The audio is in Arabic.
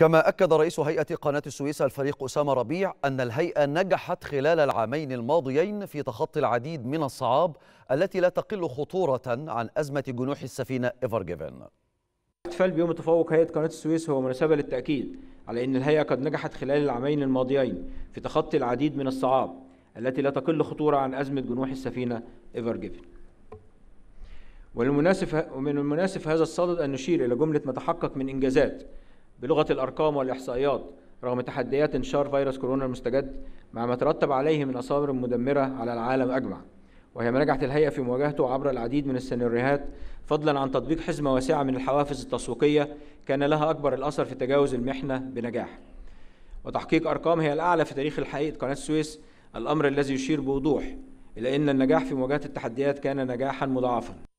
كما أكد رئيس هيئة قناة السويس الفريق أسامة ربيع أن الهيئة نجحت خلال العامين الماضيين في تخطي العديد من الصعاب التي لا تقل خطورة عن أزمة جنوح السفينة إيفر جيفن احتفال بيوم تفوق هيئة قناة السويس هو مناسبة للتأكيد على أن الهيئة قد نجحت خلال العامين الماضيين في تخطي العديد من الصعاب التي لا تقل خطورة عن أزمة جنوح السفينة إيفر جيفن ومن المناسب هذا الصدد أن نشير إلى جملة ما تحقق من إنجازات بلغه الارقام والاحصائيات رغم تحديات انتشار فيروس كورونا المستجد مع ما ترتب عليه من أصابر مدمره على العالم اجمع وهي ما نجحت الهيئه في مواجهته عبر العديد من السيناريوهات فضلا عن تطبيق حزمه واسعه من الحوافز التسويقيه كان لها اكبر الاثر في تجاوز المحنه بنجاح وتحقيق ارقام هي الاعلى في تاريخ الحقيقه قناه السويس الامر الذي يشير بوضوح الى ان النجاح في مواجهه التحديات كان نجاحا مضاعفا